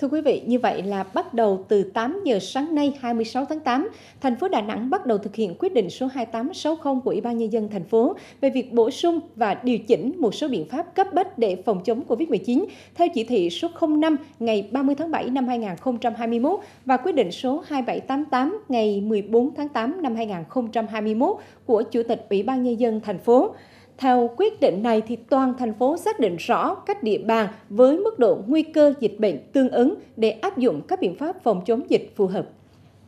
Thưa quý vị, như vậy là bắt đầu từ 8 giờ sáng nay 26 tháng 8, thành phố Đà Nẵng bắt đầu thực hiện quyết định số 2860 của Ủy ban nhân dân thành phố về việc bổ sung và điều chỉnh một số biện pháp cấp bách để phòng chống COVID-19 theo chỉ thị số 05 ngày 30 tháng 7 năm 2021 và quyết định số 2788 ngày 14 tháng 8 năm 2021 của Chủ tịch Ủy ban nhân dân thành phố. Theo quyết định này, thì toàn thành phố xác định rõ các địa bàn với mức độ nguy cơ dịch bệnh tương ứng để áp dụng các biện pháp phòng chống dịch phù hợp.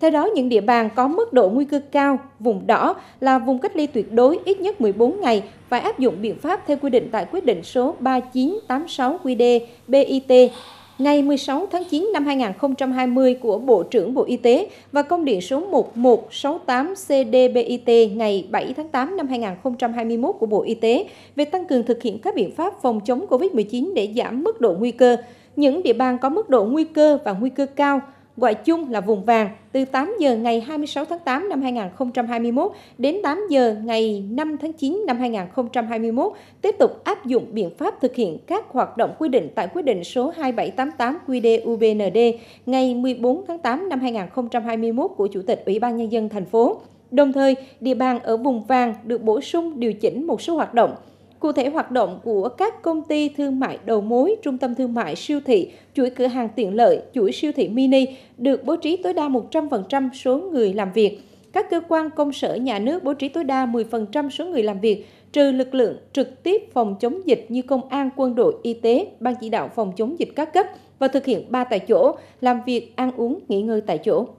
Theo đó, những địa bàn có mức độ nguy cơ cao, vùng đỏ là vùng cách ly tuyệt đối ít nhất 14 ngày phải áp dụng biện pháp theo quy định tại quyết định số 3986 qđ BIT ngày 16 tháng 9 năm 2020 của Bộ trưởng Bộ Y tế và công điện số 1168 CDBIT ngày 7 tháng 8 năm 2021 của Bộ Y tế về tăng cường thực hiện các biện pháp phòng chống COVID-19 để giảm mức độ nguy cơ. Những địa bàn có mức độ nguy cơ và nguy cơ cao – gọi chung là vùng vàng từ 8 giờ ngày 26 tháng 8 năm 2021 đến 8 giờ ngày 5 tháng 9 năm 2021 tiếp tục áp dụng biện pháp thực hiện các hoạt động quy định tại quyết định số 2788 QĐ-UBND ngày 14 tháng 8 năm 2021 của Chủ tịch Ủy ban nhân dân thành phố. Đồng thời, địa bàn ở vùng vàng được bổ sung điều chỉnh một số hoạt động Cụ thể hoạt động của các công ty thương mại đầu mối, trung tâm thương mại siêu thị, chuỗi cửa hàng tiện lợi, chuỗi siêu thị mini được bố trí tối đa 100% số người làm việc. Các cơ quan công sở nhà nước bố trí tối đa 10% số người làm việc, trừ lực lượng trực tiếp phòng chống dịch như công an, quân đội, y tế, ban chỉ đạo phòng chống dịch các cấp và thực hiện ba tại chỗ, làm việc, ăn uống, nghỉ ngơi tại chỗ.